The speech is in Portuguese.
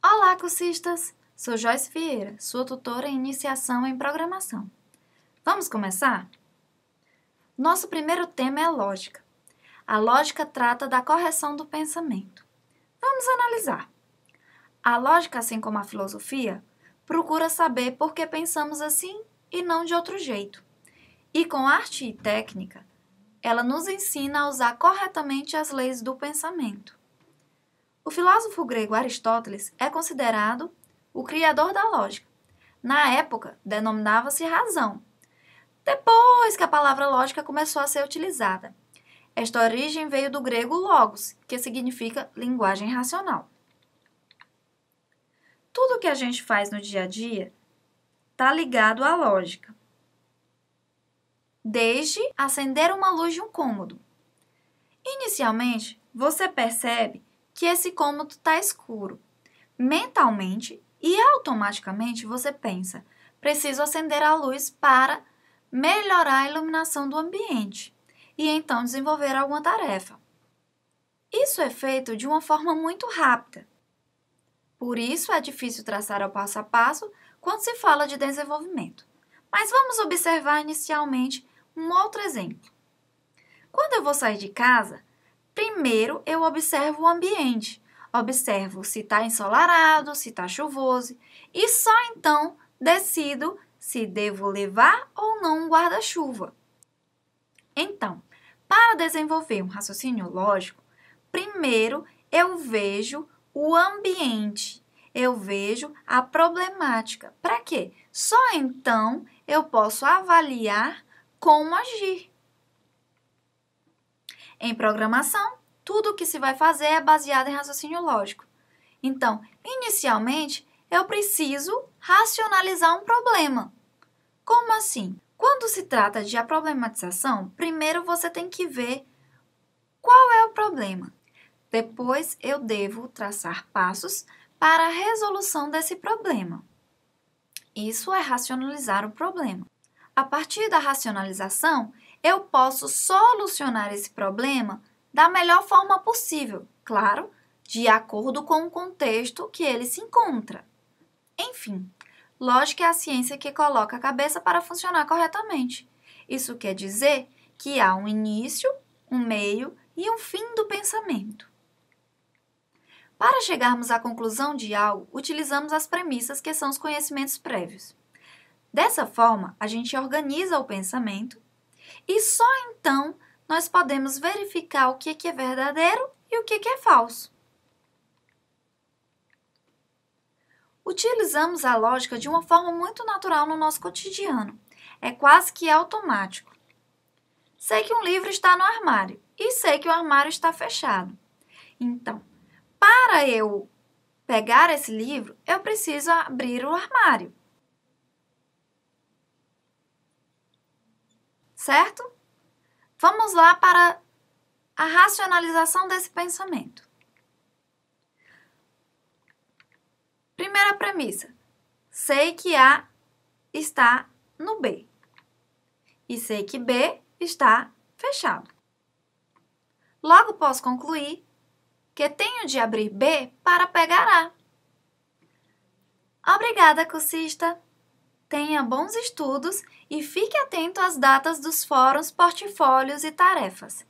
Olá, cursistas! Sou Joyce Vieira, sua tutora em iniciação em programação. Vamos começar? Nosso primeiro tema é lógica. A lógica trata da correção do pensamento. Vamos analisar. A lógica, assim como a filosofia, procura saber por que pensamos assim e não de outro jeito. E com arte e técnica, ela nos ensina a usar corretamente as leis do pensamento. O filósofo grego Aristóteles é considerado o criador da lógica. Na época, denominava-se razão. Depois que a palavra lógica começou a ser utilizada. Esta origem veio do grego logos, que significa linguagem racional. Tudo que a gente faz no dia a dia está ligado à lógica. Desde acender uma luz de um cômodo. Inicialmente, você percebe que esse cômodo está escuro. Mentalmente e automaticamente você pensa: preciso acender a luz para melhorar a iluminação do ambiente e então desenvolver alguma tarefa. Isso é feito de uma forma muito rápida. Por isso é difícil traçar o passo a passo quando se fala de desenvolvimento. Mas vamos observar inicialmente um outro exemplo. Quando eu vou sair de casa, Primeiro, eu observo o ambiente. Observo se está ensolarado, se está chuvoso e só então decido se devo levar ou não um guarda-chuva. Então, para desenvolver um raciocínio lógico, primeiro eu vejo o ambiente, eu vejo a problemática. Para quê? Só então eu posso avaliar como agir. Em programação, tudo o que se vai fazer é baseado em raciocínio lógico. Então, inicialmente, eu preciso racionalizar um problema. Como assim? Quando se trata de a problematização, primeiro você tem que ver qual é o problema. Depois, eu devo traçar passos para a resolução desse problema. Isso é racionalizar o problema. A partir da racionalização, eu posso solucionar esse problema da melhor forma possível, claro, de acordo com o contexto que ele se encontra. Enfim, lógica é a ciência que coloca a cabeça para funcionar corretamente. Isso quer dizer que há um início, um meio e um fim do pensamento. Para chegarmos à conclusão de algo, utilizamos as premissas que são os conhecimentos prévios. Dessa forma, a gente organiza o pensamento e só então nós podemos verificar o que é, é verdadeiro e o é que é falso. Utilizamos a lógica de uma forma muito natural no nosso cotidiano. É quase que automático. Sei que um livro está no armário e sei que o armário está fechado. Então, para eu pegar esse livro, eu preciso abrir o armário. certo? Vamos lá para a racionalização desse pensamento. Primeira premissa: sei que A está no B e sei que B está fechado. Logo posso concluir que tenho de abrir B para pegar A. Obrigada, cursista! tenha bons estudos e fique atento às datas dos fóruns, portfólios e tarefas.